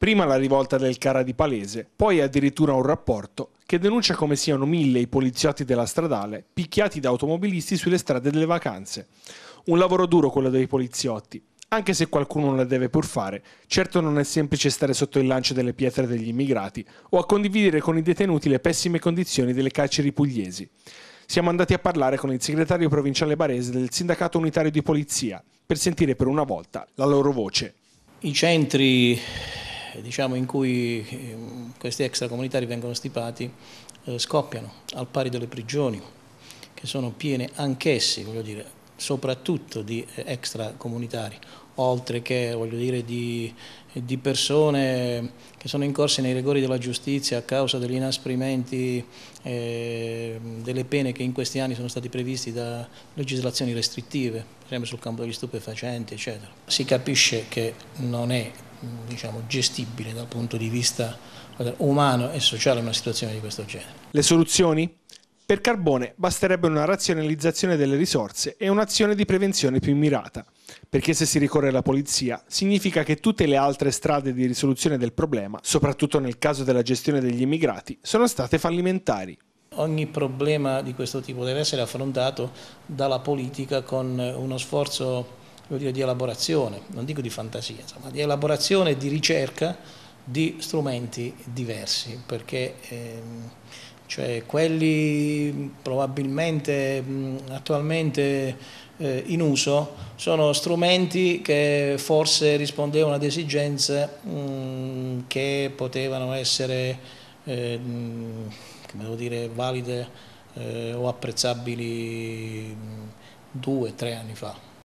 Prima la rivolta del Cara di Palese, poi addirittura un rapporto che denuncia come siano mille i poliziotti della stradale picchiati da automobilisti sulle strade delle vacanze. Un lavoro duro quello dei poliziotti, anche se qualcuno la deve pur fare, certo non è semplice stare sotto il lancio delle pietre degli immigrati o a condividere con i detenuti le pessime condizioni delle carceri pugliesi. Siamo andati a parlare con il segretario provinciale barese del Sindacato Unitario di Polizia per sentire per una volta la loro voce. I centri diciamo, in cui ehm, questi extracomunitari vengono stipati eh, scoppiano al pari delle prigioni che sono piene anch'essi, voglio dire, soprattutto di eh, extracomunitari, oltre che voglio dire, di, di, persone che sono incorse nei rigori della giustizia a causa degli inasprimenti eh, delle pene che in questi anni sono stati previsti da legislazioni restrittive, per esempio sul campo degli stupefacenti, eccetera. Si capisce che non è diciamo, gestibile dal punto di vista umano e sociale una situazione di questo genere. Le soluzioni? Per Carbone basterebbe una razionalizzazione delle risorse e un'azione di prevenzione più mirata, perché se si ricorre alla polizia significa che tutte le altre strade di risoluzione del problema, soprattutto nel caso della gestione degli immigrati, sono state fallimentari. Ogni problema di questo tipo deve essere affrontato dalla politica con uno sforzo dire, di elaborazione, non dico di fantasia, ma di elaborazione e di ricerca di strumenti diversi, perché ehm, cioè quelli probabilmente attualmente eh, in uso sono strumenti che forse rispondevano ad esigenze mh, che potevano essere eh, mh, dire, valide eh, o apprezzabili mh, due, tre anni fa.